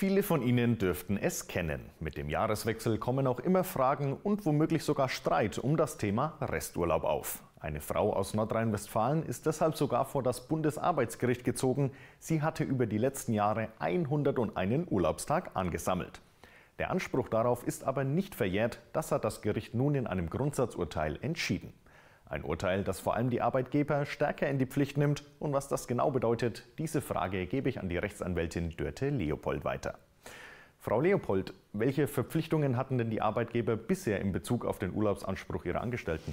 Viele von Ihnen dürften es kennen. Mit dem Jahreswechsel kommen auch immer Fragen und womöglich sogar Streit um das Thema Resturlaub auf. Eine Frau aus Nordrhein-Westfalen ist deshalb sogar vor das Bundesarbeitsgericht gezogen. Sie hatte über die letzten Jahre 101 Urlaubstag angesammelt. Der Anspruch darauf ist aber nicht verjährt. Das hat das Gericht nun in einem Grundsatzurteil entschieden. Ein Urteil, das vor allem die Arbeitgeber stärker in die Pflicht nimmt. Und was das genau bedeutet, diese Frage gebe ich an die Rechtsanwältin Dörte Leopold weiter. Frau Leopold, welche Verpflichtungen hatten denn die Arbeitgeber bisher in Bezug auf den Urlaubsanspruch ihrer Angestellten?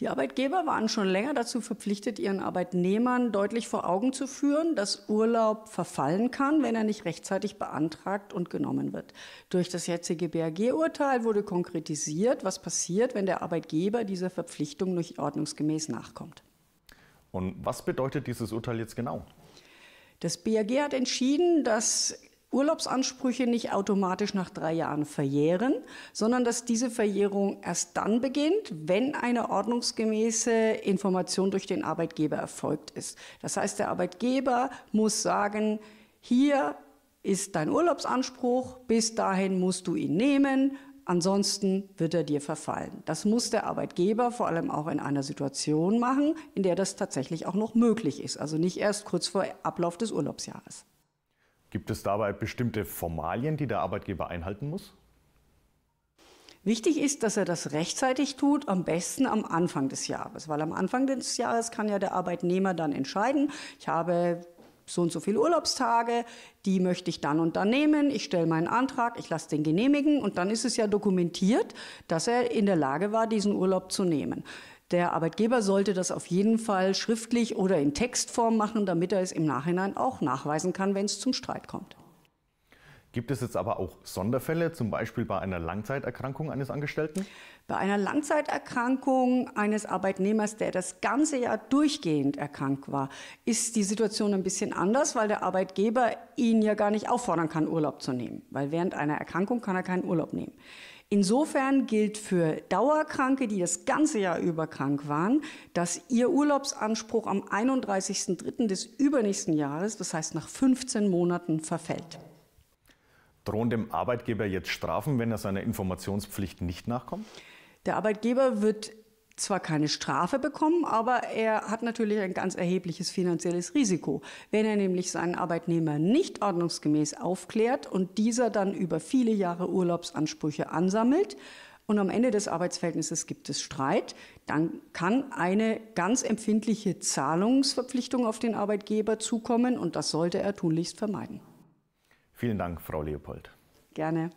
Die Arbeitgeber waren schon länger dazu verpflichtet, ihren Arbeitnehmern deutlich vor Augen zu führen, dass Urlaub verfallen kann, wenn er nicht rechtzeitig beantragt und genommen wird. Durch das jetzige BAG-Urteil wurde konkretisiert, was passiert, wenn der Arbeitgeber dieser Verpflichtung nicht ordnungsgemäß nachkommt. Und was bedeutet dieses Urteil jetzt genau? Das BAG hat entschieden, dass Urlaubsansprüche nicht automatisch nach drei Jahren verjähren, sondern dass diese Verjährung erst dann beginnt, wenn eine ordnungsgemäße Information durch den Arbeitgeber erfolgt ist. Das heißt, der Arbeitgeber muss sagen, hier ist dein Urlaubsanspruch, bis dahin musst du ihn nehmen, Ansonsten wird er dir verfallen. Das muss der Arbeitgeber vor allem auch in einer Situation machen, in der das tatsächlich auch noch möglich ist. Also nicht erst kurz vor Ablauf des Urlaubsjahres. Gibt es dabei bestimmte Formalien, die der Arbeitgeber einhalten muss? Wichtig ist, dass er das rechtzeitig tut, am besten am Anfang des Jahres, weil am Anfang des Jahres kann ja der Arbeitnehmer dann entscheiden, ich habe so und so viele Urlaubstage, die möchte ich dann und dann nehmen, ich stelle meinen Antrag, ich lasse den genehmigen und dann ist es ja dokumentiert, dass er in der Lage war, diesen Urlaub zu nehmen. Der Arbeitgeber sollte das auf jeden Fall schriftlich oder in Textform machen, damit er es im Nachhinein auch nachweisen kann, wenn es zum Streit kommt. Gibt es jetzt aber auch Sonderfälle, zum Beispiel bei einer Langzeiterkrankung eines Angestellten? Bei einer Langzeiterkrankung eines Arbeitnehmers, der das ganze Jahr durchgehend erkrankt war, ist die Situation ein bisschen anders, weil der Arbeitgeber ihn ja gar nicht auffordern kann, Urlaub zu nehmen. Weil während einer Erkrankung kann er keinen Urlaub nehmen. Insofern gilt für Dauerkranke, die das ganze Jahr über krank waren, dass ihr Urlaubsanspruch am 31.03. des übernächsten Jahres, das heißt nach 15 Monaten, verfällt. Drohen dem Arbeitgeber jetzt Strafen, wenn er seiner Informationspflicht nicht nachkommt? Der Arbeitgeber wird zwar keine Strafe bekommen, aber er hat natürlich ein ganz erhebliches finanzielles Risiko. Wenn er nämlich seinen Arbeitnehmer nicht ordnungsgemäß aufklärt und dieser dann über viele Jahre Urlaubsansprüche ansammelt und am Ende des Arbeitsverhältnisses gibt es Streit, dann kann eine ganz empfindliche Zahlungsverpflichtung auf den Arbeitgeber zukommen und das sollte er tunlichst vermeiden. Vielen Dank, Frau Leopold. Gerne.